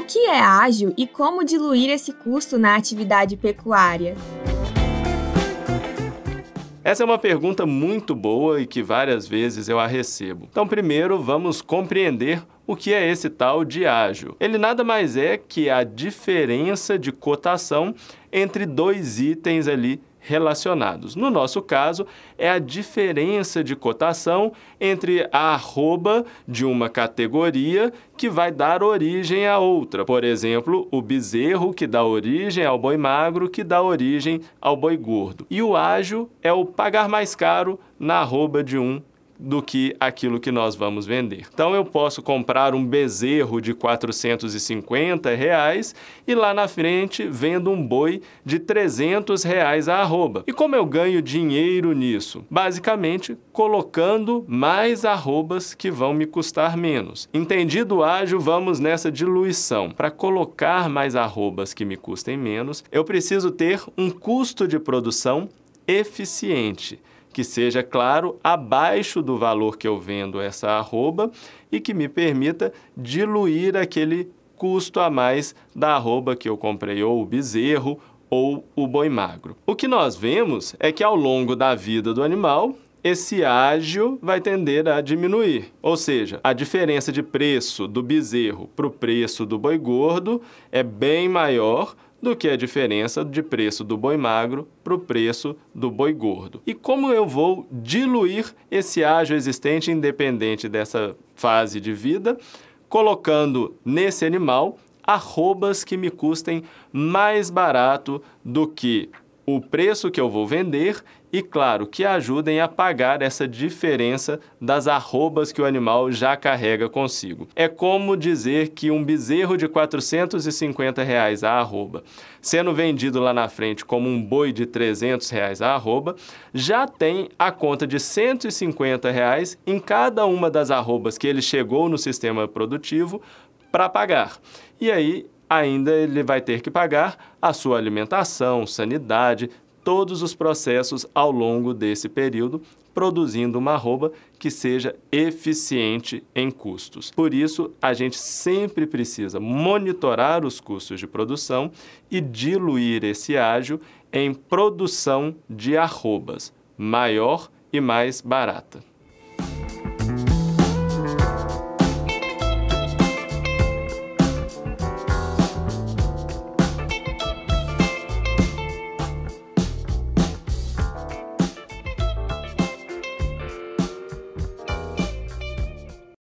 O que é ágil e como diluir esse custo na atividade pecuária? Essa é uma pergunta muito boa e que várias vezes eu a recebo. Então, primeiro, vamos compreender o que é esse tal de ágil. Ele nada mais é que a diferença de cotação entre dois itens ali relacionados. No nosso caso, é a diferença de cotação entre a arroba de uma categoria que vai dar origem a outra. Por exemplo, o bezerro, que dá origem ao boi magro, que dá origem ao boi gordo. E o ágio é o pagar mais caro na arroba de um do que aquilo que nós vamos vender. Então eu posso comprar um bezerro de 450 reais e lá na frente vendo um boi de 300 reais a arroba. E como eu ganho dinheiro nisso? Basicamente colocando mais arrobas que vão me custar menos. Entendido ágil, vamos nessa diluição. Para colocar mais arrobas que me custem menos, eu preciso ter um custo de produção eficiente que seja, claro, abaixo do valor que eu vendo essa arroba e que me permita diluir aquele custo a mais da arroba que eu comprei, ou o bezerro, ou o boi magro. O que nós vemos é que ao longo da vida do animal, esse ágio vai tender a diminuir. Ou seja, a diferença de preço do bezerro para o preço do boi gordo é bem maior do que a diferença de preço do boi magro para o preço do boi gordo. E como eu vou diluir esse ágio existente independente dessa fase de vida? Colocando nesse animal arrobas que me custem mais barato do que o preço que eu vou vender e, claro, que ajudem a pagar essa diferença das arrobas que o animal já carrega consigo. É como dizer que um bezerro de 450 reais a arroba, sendo vendido lá na frente como um boi de 300 reais a arroba, já tem a conta de 150 reais em cada uma das arrobas que ele chegou no sistema produtivo para pagar. E aí ainda ele vai ter que pagar a sua alimentação, sanidade, todos os processos ao longo desse período, produzindo uma arroba que seja eficiente em custos. Por isso, a gente sempre precisa monitorar os custos de produção e diluir esse ágio em produção de arrobas maior e mais barata.